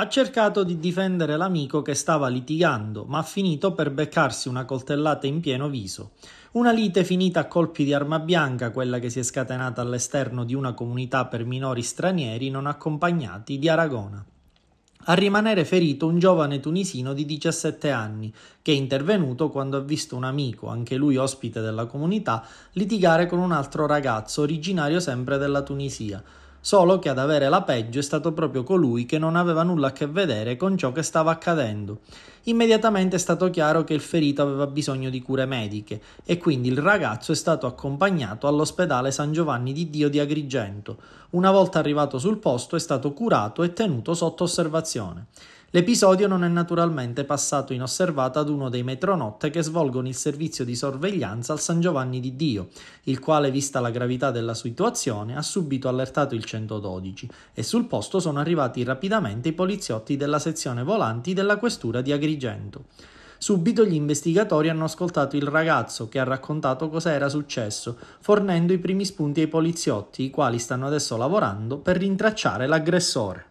Ha cercato di difendere l'amico che stava litigando, ma ha finito per beccarsi una coltellata in pieno viso. Una lite finita a colpi di arma bianca, quella che si è scatenata all'esterno di una comunità per minori stranieri non accompagnati di Aragona. A rimanere ferito un giovane tunisino di 17 anni, che è intervenuto quando ha visto un amico, anche lui ospite della comunità, litigare con un altro ragazzo originario sempre della Tunisia solo che ad avere la peggio è stato proprio colui che non aveva nulla a che vedere con ciò che stava accadendo. Immediatamente è stato chiaro che il ferito aveva bisogno di cure mediche e quindi il ragazzo è stato accompagnato all'ospedale San Giovanni di Dio di Agrigento. Una volta arrivato sul posto è stato curato e tenuto sotto osservazione. L'episodio non è naturalmente passato inosservato ad uno dei metronotte che svolgono il servizio di sorveglianza al San Giovanni di Dio, il quale, vista la gravità della situazione, ha subito allertato il 112 e sul posto sono arrivati rapidamente i poliziotti della sezione volanti della questura di Agrigento. Subito gli investigatori hanno ascoltato il ragazzo che ha raccontato cosa era successo, fornendo i primi spunti ai poliziotti, i quali stanno adesso lavorando per rintracciare l'aggressore.